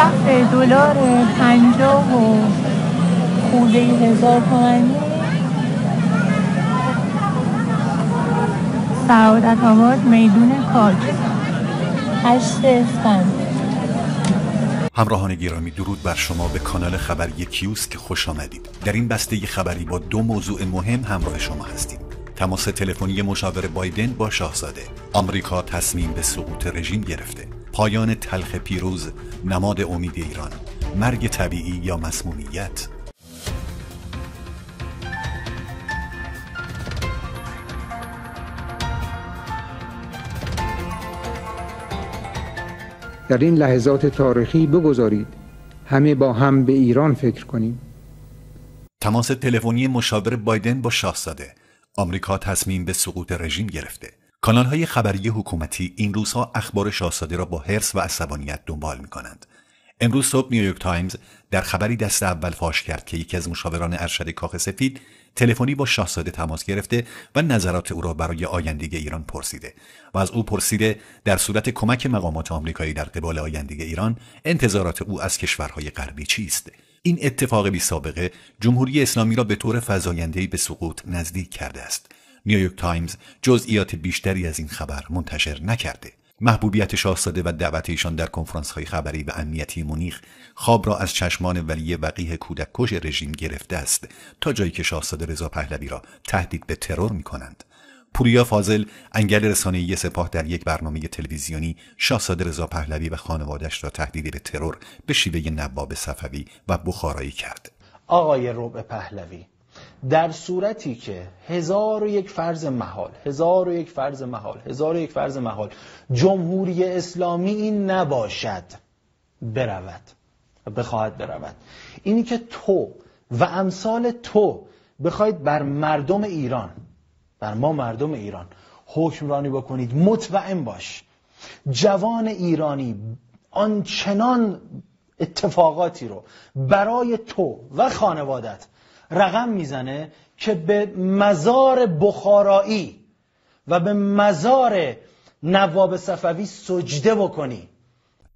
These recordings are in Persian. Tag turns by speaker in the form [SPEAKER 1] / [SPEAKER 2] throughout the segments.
[SPEAKER 1] سقف دلار پنجاه و خورده هزار تومنی سعادت آباد میدون کاج هشت اسفند
[SPEAKER 2] همراهان گرامی درود بر شما به کانال خبری کیوس که خوش آمدید در این بسته خبری با دو موضوع مهم همراه شما هستیم تماس تلفنی مشاور بایدن با شاهزاده آمریکا تصمیم به سقوط رژیم گرفته پایان تلخ پیروز نماد امید ایران مرگ طبیعی یا مسمومیت
[SPEAKER 1] در این لحظات تاریخی بگذارید همه با هم به ایران فکر کنیم
[SPEAKER 2] تماس تلفنی مشاور بایدن با شاهزاده آمریکا تصمیم به سقوط رژیم گرفته کانال های خبری حکومتی این روزها اخبار شاهزاده را با حرس و عصبانیت دنبال می کنند. امروز صبح نیویورک تایمز در خبری دست اول فاش کرد که یکی از مشاوران ارشد کاخ سفید تلفنی با شاهزاده تماس گرفته و نظرات او را برای آینده ایران پرسیده و از او پرسیده در صورت کمک مقامات آمریکایی در قبال آینده ایران انتظارات او از کشورهای غربی چیست این اتفاق بی سابقه جمهوری اسلامی را به طور فزاینده‌ای به سقوط نزدیک کرده است نیویورک تایمز جزئیات بیشتری از این خبر منتشر نکرده محبوبیت شاهزاده و دعوت ایشان در کنفرانس های خبری و امنیتی مونیخ خواب را از چشمان ولی وقیه کودککش رژیم گرفته است تا جایی که شاهزاده رضا پهلوی را تهدید به ترور می کنند. پوریا فاضل انگل رسانه‌ای سپاه در یک برنامه تلویزیونی شاهزاده رضا پهلوی و خانوادش را تهدید به ترور به شیوه نواب صفوی و بخارایی کرد. آقای ربع پهلوی در صورتی که هزار و یک فرض محال هزار و یک فرض محال هزار و یک فرض محال جمهوری اسلامی این نباشد برود بخواهد برود اینی که تو و امثال تو بخواید بر مردم ایران بر ما مردم ایران حکمرانی بکنید مطمئن باش جوان ایرانی آنچنان اتفاقاتی رو برای تو و خانوادت رقم میزنه که به مزار بخارایی و به مزار نواب صفوی سجده بکنی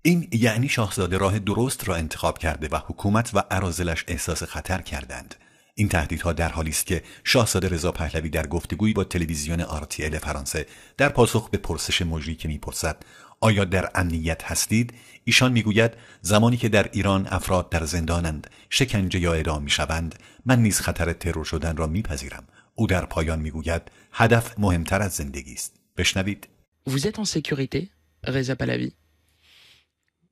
[SPEAKER 2] این یعنی شاهزاده راه درست را انتخاب کرده و حکومت و عرازلش احساس خطر کردند این تهدیدها در حالی است که شاهزاده رضا پهلوی در گفتگویی با تلویزیون آرتیل فرانسه در پاسخ به پرسش مجری که میپرسد آیا در امنیت هستید؟ ایشان میگوید زمانی که در ایران افراد در زندانند شکنجه یا اعدام میشوند من نیز خطر ترور شدن را میپذیرم او در پایان میگوید هدف مهمتر از زندگی است بشنوید
[SPEAKER 1] Vous êtes en sécurité, Reza Pahlavi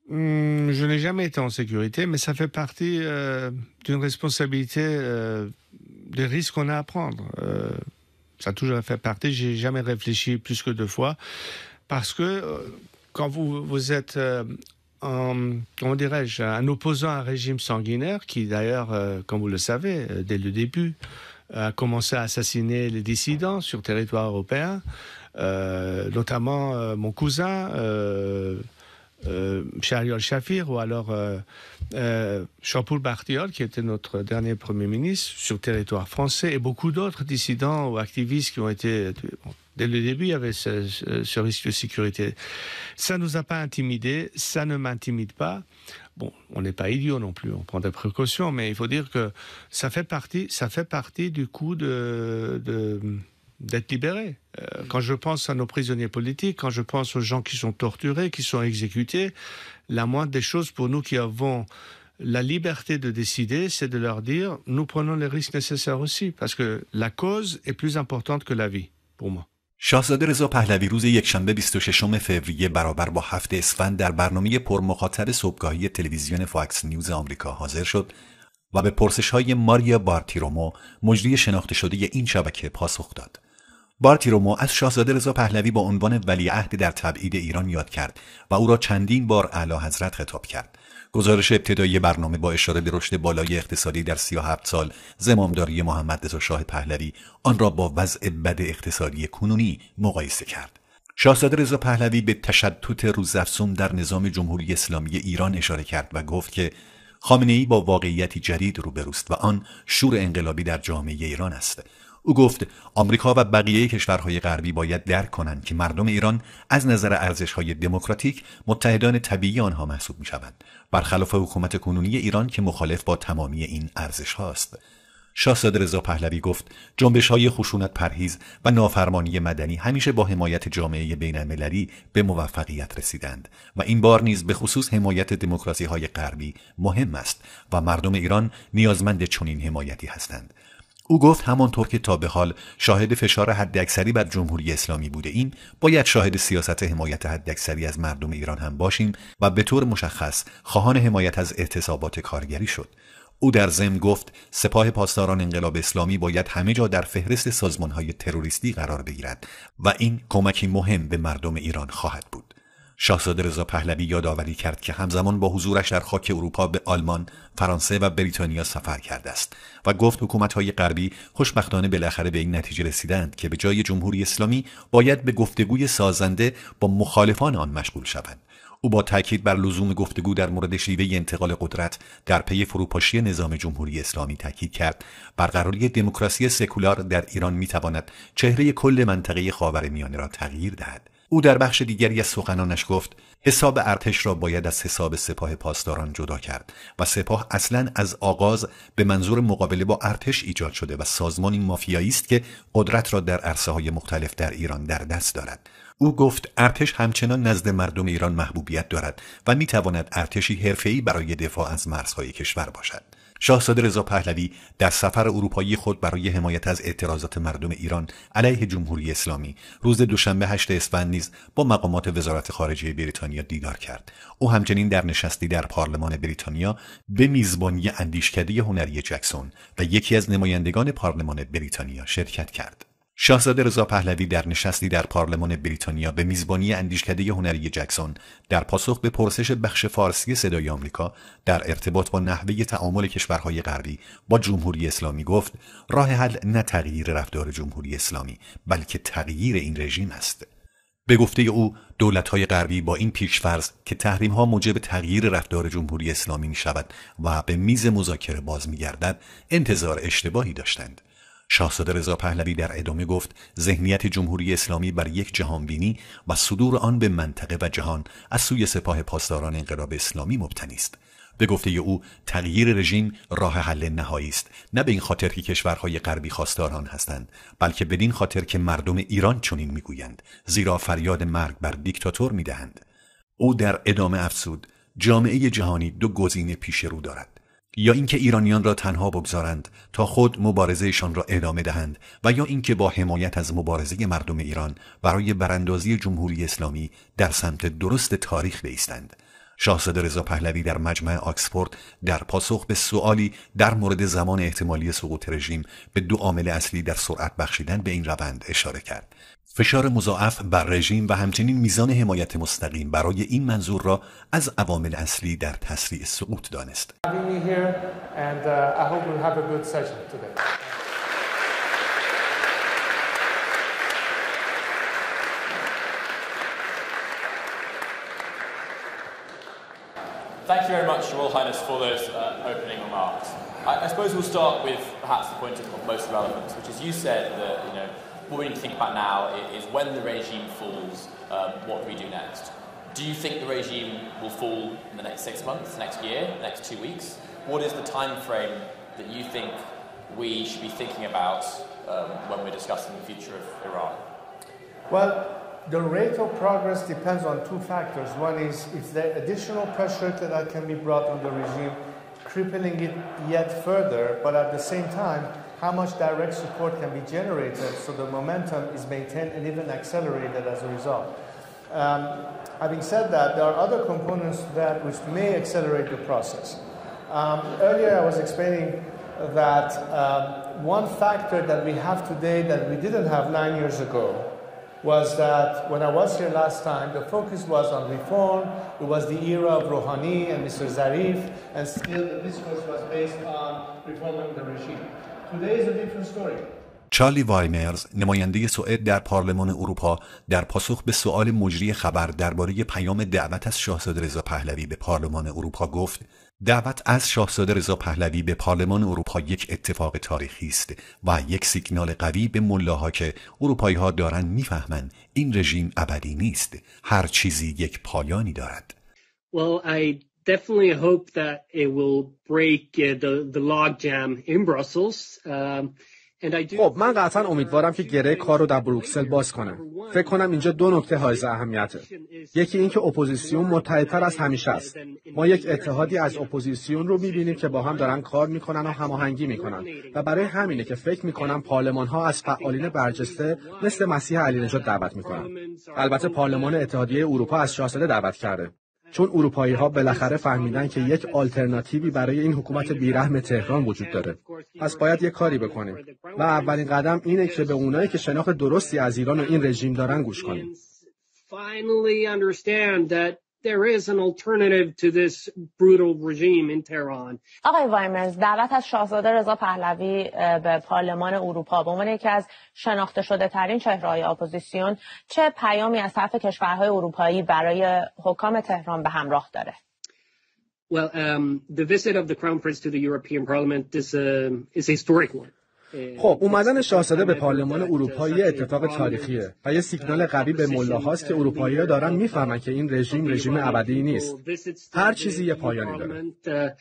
[SPEAKER 1] mmh, Je n'ai jamais été en sécurité, mais ça fait partie euh, d'une responsabilité, euh, des risques qu'on a à prendre. Euh, ça a toujours fait partie, j'ai jamais réfléchi plus que deux fois, parce que quand vous, vous êtes euh, un, dirais-je, un opposant à un régime sanguinaire qui, d'ailleurs, euh, comme vous le savez, euh, dès le début, a commencé à assassiner les dissidents sur territoire européen, euh, notamment mon cousin euh, Shafir ou alors euh, euh Bartiol, qui était notre dernier Premier ministre sur le territoire français, et beaucoup d'autres dissidents ou activistes qui ont été... dès le début, il y avait ce, risque de sécurité. Ça ne nous a pas intimidés, ça ne m'intimide pas. Bon, on n'est pas idiots non plus, on prend des précautions, mais il faut dire que ça fait partie, ça fait partie du coup de d'être libérés. Euh, quand je pense à nos prisonniers politiques, quand je pense aux gens qui sont torturés, qui sont exécutés, la moindre des choses pour nous qui avons la liberté de décider, c'est de leur dire, nous prenons les risques nécessaires aussi, parce que la cause est plus importante que la vie,
[SPEAKER 2] pour moi. شاهزاده رضا پهلوی روز یکشنبه 26 فوریه برابر با هفته اسفند در برنامه پرمخاطر صبحگاهی تلویزیون فاکس نیوز آمریکا حاضر شد و به پرسش های ماریا بارتیرومو مجری شناخته شده این شبکه پاسخ داد. بارتیرومو از شاهزاده رضا پهلوی با عنوان ولیعهد در تبعید ایران یاد کرد و او را چندین بار اعلی حضرت خطاب کرد گزارش ابتدایی برنامه با اشاره به رشد بالای اقتصادی در 37 سال زمامداری محمد رضا شاه پهلوی آن را با وضع بد اقتصادی کنونی مقایسه کرد شاهزاده رضا پهلوی به تشتت روزافزون در نظام جمهوری اسلامی ایران اشاره کرد و گفت که خامنه با واقعیتی جدید روبروست و آن شور انقلابی در جامعه ایران است او گفت آمریکا و بقیه کشورهای غربی باید درک کنند که مردم ایران از نظر ارزشهای دموکراتیک متحدان طبیعی آنها محسوب می برخلاف حکومت کنونی ایران که مخالف با تمامی این ارزش هاست شاهزاده رضا پهلوی گفت جنبش های خشونت پرهیز و نافرمانی مدنی همیشه با حمایت جامعه بین المللی به موفقیت رسیدند و این بار نیز به خصوص حمایت دموکراسی های غربی مهم است و مردم ایران نیازمند چنین حمایتی هستند او گفت همانطور که تا به حال شاهد فشار حداکثری بر جمهوری اسلامی بوده این باید شاهد سیاست حمایت حداکثری از مردم ایران هم باشیم و به طور مشخص خواهان حمایت از اعتصابات کارگری شد او در ضمن گفت سپاه پاسداران انقلاب اسلامی باید همه جا در فهرست سازمانهای تروریستی قرار بگیرد و این کمکی مهم به مردم ایران خواهد بود شاهزاده رضا پهلوی یادآوری کرد که همزمان با حضورش در خاک اروپا به آلمان، فرانسه و بریتانیا سفر کرده است و گفت حکومت‌های غربی خوشبختانه بالاخره به این نتیجه رسیدند که به جای جمهوری اسلامی باید به گفتگوی سازنده با مخالفان آن مشغول شوند. او با تاکید بر لزوم گفتگو در مورد شیوه انتقال قدرت در پی فروپاشی نظام جمهوری اسلامی تاکید کرد برقراری دموکراسی سکولار در ایران میتواند چهره کل منطقه خاورمیانه را تغییر دهد او در بخش دیگری از سخنانش گفت حساب ارتش را باید از حساب سپاه پاسداران جدا کرد و سپاه اصلا از آغاز به منظور مقابله با ارتش ایجاد شده و سازمانی مافیایی است که قدرت را در عرصه های مختلف در ایران در دست دارد او گفت ارتش همچنان نزد مردم ایران محبوبیت دارد و میتواند ارتشی حرفه‌ای برای دفاع از مرزهای کشور باشد شاهزاده رضا پهلوی در سفر اروپایی خود برای حمایت از اعتراضات مردم ایران علیه جمهوری اسلامی روز دوشنبه 8 اسفند نیز با مقامات وزارت خارجه بریتانیا دیدار کرد او همچنین در نشستی در پارلمان بریتانیا به میزبانی اندیشکده هنری جکسون و یکی از نمایندگان پارلمان بریتانیا شرکت کرد شاهزاده رضا پهلوی در نشستی در پارلمان بریتانیا به میزبانی اندیشکده هنری جکسون در پاسخ به پرسش بخش فارسی صدای آمریکا در ارتباط با نحوه تعامل کشورهای غربی با جمهوری اسلامی گفت راه حل نه تغییر رفتار جمهوری اسلامی بلکه تغییر این رژیم است به گفته او دولت‌های غربی با این پیشفرض که تحریم‌ها موجب تغییر رفتار جمهوری اسلامی شود و به میز مذاکره باز می‌گردد انتظار اشتباهی داشتند شاهزاده رضا پهلوی در ادامه گفت ذهنیت جمهوری اسلامی بر یک جهان بینی و صدور آن به منطقه و جهان از سوی سپاه پاسداران انقلاب اسلامی مبتنی است به گفته او تغییر رژیم راه حل نهایی است نه به این خاطر که کشورهای غربی خواستار آن هستند بلکه بدین خاطر که مردم ایران چنین میگویند زیرا فریاد مرگ بر دیکتاتور میدهند او در ادامه افسود جامعه جهانی دو گزینه پیش رو دارد یا اینکه ایرانیان را تنها بگذارند تا خود مبارزهشان را ادامه دهند و یا اینکه با حمایت از مبارزه مردم ایران برای براندازی جمهوری اسلامی در سمت درست تاریخ بیستند؟ شاهزاده رضا پهلوی در مجمع آکسفورد در پاسخ به سؤالی در مورد زمان احتمالی سقوط رژیم به دو عامل اصلی در سرعت بخشیدن به این روند اشاره کرد فشار مضاعف بر رژیم و همچنین میزان حمایت مستقیم برای این منظور را از عوامل اصلی در تسریع سقوط دانست Thank you very much, Your Royal Highness, for those uh, opening remarks. I, I, suppose we'll start with perhaps the point of most relevance, which is you said that you know what we need to think about now is, is when the regime falls, um, what do we do next? Do you think the regime will fall in the next six months, next year, next two weeks? What is the time frame that you think we should be thinking about um, when we're discussing the future of Iran?
[SPEAKER 1] Well, the rate of progress depends on two factors. One is if the additional pressure that can be brought on the regime, crippling it yet further, but at the same time, how much direct support can be generated so the momentum is maintained and even accelerated as a result. Um, having said that, there are other components that which may accelerate the process. Um, earlier, I was explaining that um, one factor that we have today that we didn't have nine years ago was that when I was here last time, the focus was on reform. It was the era of Rouhani and Mr. Zarif, and still the discourse was based on reforming the regime. Today is a different story.
[SPEAKER 2] چارلی وایمرز نماینده سوئد در پارلمان اروپا در پاسخ به سؤال مجری خبر درباره پیام دعوت از شاهزاده رضا پهلوی به پارلمان اروپا گفت دعوت از شاهزاده رضا پهلوی به پارلمان اروپا یک اتفاق تاریخی است و یک سیگنال قوی به ملاها که اروپایی ها دارن میفهمند این رژیم ابدی نیست هر چیزی یک پایانی دارد خب من قطعا امیدوارم که گره کار رو در بروکسل باز کنم فکر کنم اینجا دو نکته حائز اهمیته یکی اینکه اپوزیسیون متحدتر از همیشه است ما یک اتحادی از اپوزیسیون رو میبینیم که با هم دارن کار میکنن و هماهنگی میکنن و برای همینه که فکر میکنم پارلمان ها از فعالین برجسته مثل مسیح علی دعوت میکنن البته پارلمان اتحادیه اروپا از شاهزاده دعوت کرده چون اروپایی ها بالاخره فهمیدن که یک آلترناتیوی برای این حکومت بیرحم تهران وجود داره پس باید یه کاری بکنیم و اولین قدم اینه که به اونایی که شناخت درستی از ایران و این رژیم دارن گوش کنیم
[SPEAKER 1] there is an alternative to this brutal regime in Tehran. آقای وایمنز دعوت از شاهزاده رضا پهلوی به پارلمان اروپا به عنوان یکی از شناخته شده ترین چهره‌های اپوزیسیون چه پیامی از طرف کشورهای اروپایی برای حکام تهران به همراه داره؟ Well, um, the visit of the Crown Prince to the European Parliament is a, is a historic one.
[SPEAKER 2] خب اومدن شاهزاده به پارلمان اروپایی اتفاق تاریخیه و یه سیگنال قوی به ملاهاست که اروپایی‌ها دارن میفهمن که این رژیم رژیم ابدی نیست هر چیزی یه پایانی داره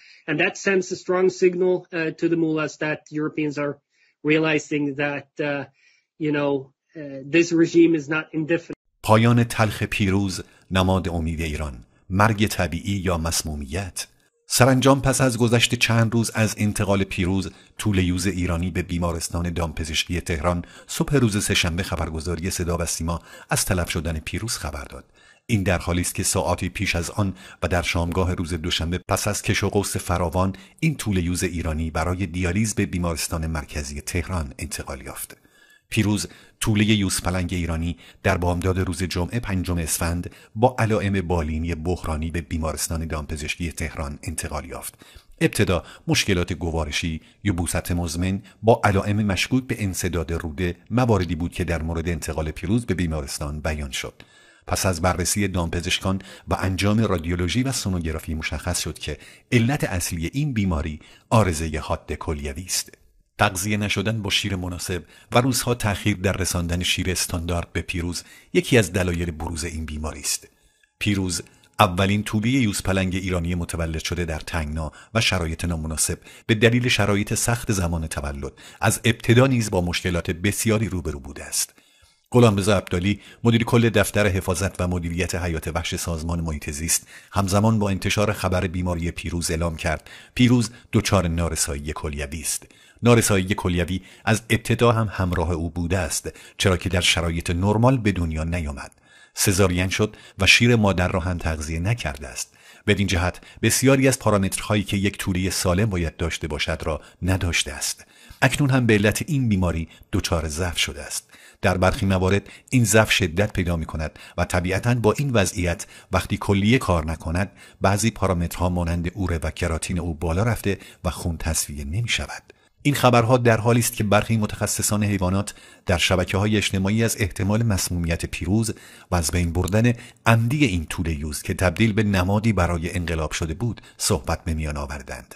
[SPEAKER 2] پایان تلخ پیروز نماد امید ایران مرگ طبیعی یا مسمومیت سرانجام پس از گذشت چند روز از انتقال پیروز طول یوز ایرانی به بیمارستان دامپزشکی تهران صبح روز سهشنبه خبرگزاری صدا و سیما از تلف شدن پیروز خبر داد این در حالی است که ساعاتی پیش از آن و در شامگاه روز دوشنبه پس از کش و قوس فراوان این طول یوز ایرانی برای دیالیز به بیمارستان مرکزی تهران انتقال یافته پیروز طوله یوسپلنگ ایرانی در بامداد روز جمعه پنجم اسفند با علائم بالینی بحرانی به بیمارستان دامپزشکی تهران انتقال یافت ابتدا مشکلات گوارشی بوست مزمن با علائم مشکوک به انصداد روده مواردی بود که در مورد انتقال پیروز به بیمارستان بیان شد پس از بررسی دامپزشکان و انجام رادیولوژی و سونوگرافی مشخص شد که علت اصلی این بیماری آرزه حاد کلیوی است تغذیه نشدن با شیر مناسب و روزها تأخیر در رساندن شیر استاندارد به پیروز یکی از دلایل بروز این بیماری است. پیروز اولین توبی یوز پلنگ ایرانی متولد شده در تنگنا و شرایط نامناسب به دلیل شرایط سخت زمان تولد از ابتدا نیز با مشکلات بسیاری روبرو بوده است. غلامرضا عبدالی، مدیر کل دفتر حفاظت و مدیریت حیات وحش سازمان محیط زیست همزمان با انتشار خبر بیماری پیروز اعلام کرد پیروز دچار نارسایی کلیوی است نارسایی کلیوی از ابتدا هم همراه او بوده است چرا که در شرایط نرمال به دنیا نیامد سزارین شد و شیر مادر را هم تغذیه نکرده است بدین جهت بسیاری از پارامترهایی که یک توری سالم باید داشته باشد را نداشته است اکنون هم به علت این بیماری دچار ضعف شده است در برخی موارد این ضعف شدت پیدا می کند و طبیعتا با این وضعیت وقتی کلیه کار نکند بعضی پارامترها مانند اوره و کراتین او بالا رفته و خون تصفیه نمی شود این خبرها در حالی است که برخی متخصصان حیوانات در شبکه های اجتماعی از احتمال مسمومیت پیروز و از بین بردن عمدی این طول یوز که تبدیل به نمادی برای انقلاب شده بود صحبت به میان آوردند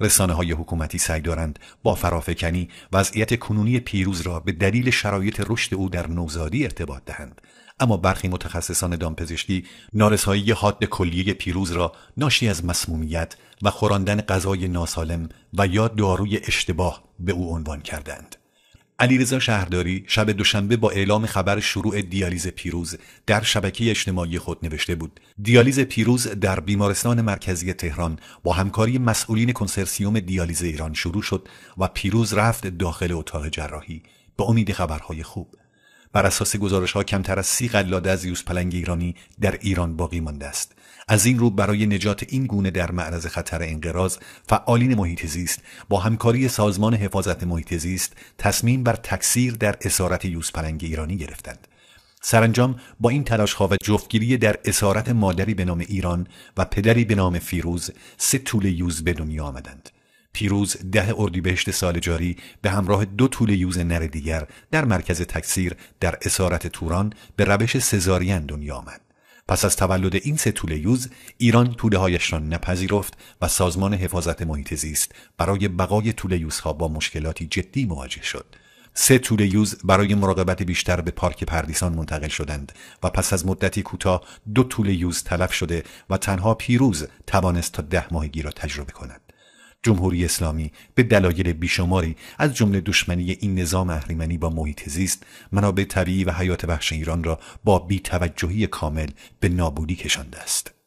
[SPEAKER 2] رسانه های حکومتی سعی دارند با فرافکنی وضعیت کنونی پیروز را به دلیل شرایط رشد او در نوزادی ارتباط دهند اما برخی متخصصان دامپزشکی نارسایی حاد کلیه پیروز را ناشی از مسمومیت و خوراندن غذای ناسالم و یا داروی اشتباه به او عنوان کردند علیرضا شهرداری شب دوشنبه با اعلام خبر شروع دیالیز پیروز در شبکه اجتماعی خود نوشته بود دیالیز پیروز در بیمارستان مرکزی تهران با همکاری مسئولین کنسرسیوم دیالیز ایران شروع شد و پیروز رفت داخل اتاق جراحی به امید خبرهای خوب بر اساس گزارش ها کمتر از سی قلاده از یوز پلنگ ایرانی در ایران باقی مانده است از این رو برای نجات این گونه در معرض خطر انقراض فعالین محیط زیست با همکاری سازمان حفاظت محیط زیست تصمیم بر تکثیر در اسارت یوز پلنگ ایرانی گرفتند سرانجام با این ها و جفتگیری در اسارت مادری به نام ایران و پدری به نام فیروز سه طول یوز به دنیا آمدند پیروز ده اردیبهشت سال جاری به همراه دو طول یوز نر دیگر در مرکز تکثیر در اسارت توران به روش سزارین دنیا آمد پس از تولد این سه طول یوز ایران طوله هایش را نپذیرفت و سازمان حفاظت محیط زیست برای بقای یوز یوزها با مشکلاتی جدی مواجه شد سه طول یوز برای مراقبت بیشتر به پارک پردیسان منتقل شدند و پس از مدتی کوتاه دو طول یوز تلف شده و تنها پیروز توانست تا ده ماهگی را تجربه کند جمهوری اسلامی به دلایل بیشماری از جمله دشمنی این نظام اهریمنی با محیط زیست منابع طبیعی و حیات وحش ایران را با بیتوجهی کامل به نابودی کشانده است